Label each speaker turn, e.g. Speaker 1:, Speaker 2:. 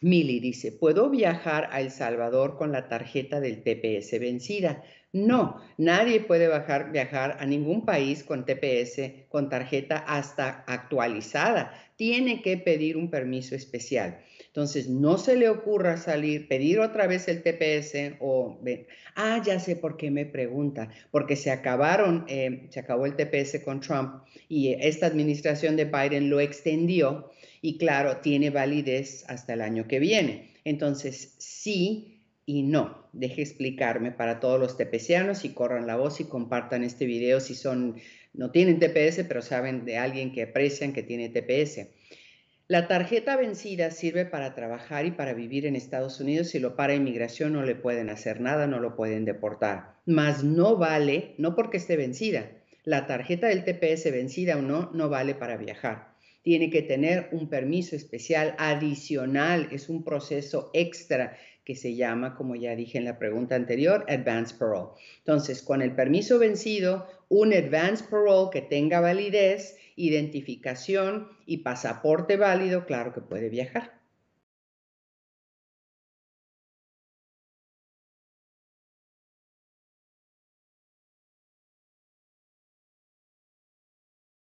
Speaker 1: Mili dice, puedo viajar a El Salvador con la tarjeta del TPS vencida, no, nadie puede viajar a ningún país con TPS, con tarjeta hasta actualizada. Tiene que pedir un permiso especial. Entonces, no se le ocurra salir, pedir otra vez el TPS o, ah, ya sé por qué me pregunta, porque se acabaron, eh, se acabó el TPS con Trump y esta administración de Biden lo extendió y claro, tiene validez hasta el año que viene. Entonces, sí y no, deje explicarme para todos los tepecianos y corran la voz y compartan este video si son, no tienen TPS, pero saben de alguien que aprecian que tiene TPS. La tarjeta vencida sirve para trabajar y para vivir en Estados Unidos. Si lo para inmigración no le pueden hacer nada, no lo pueden deportar. Mas no vale, no porque esté vencida. La tarjeta del TPS vencida o no, no vale para viajar tiene que tener un permiso especial adicional, es un proceso extra que se llama, como ya dije en la pregunta anterior, advance parole. Entonces, con el permiso vencido, un advance parole que tenga validez, identificación y pasaporte válido, claro que puede viajar.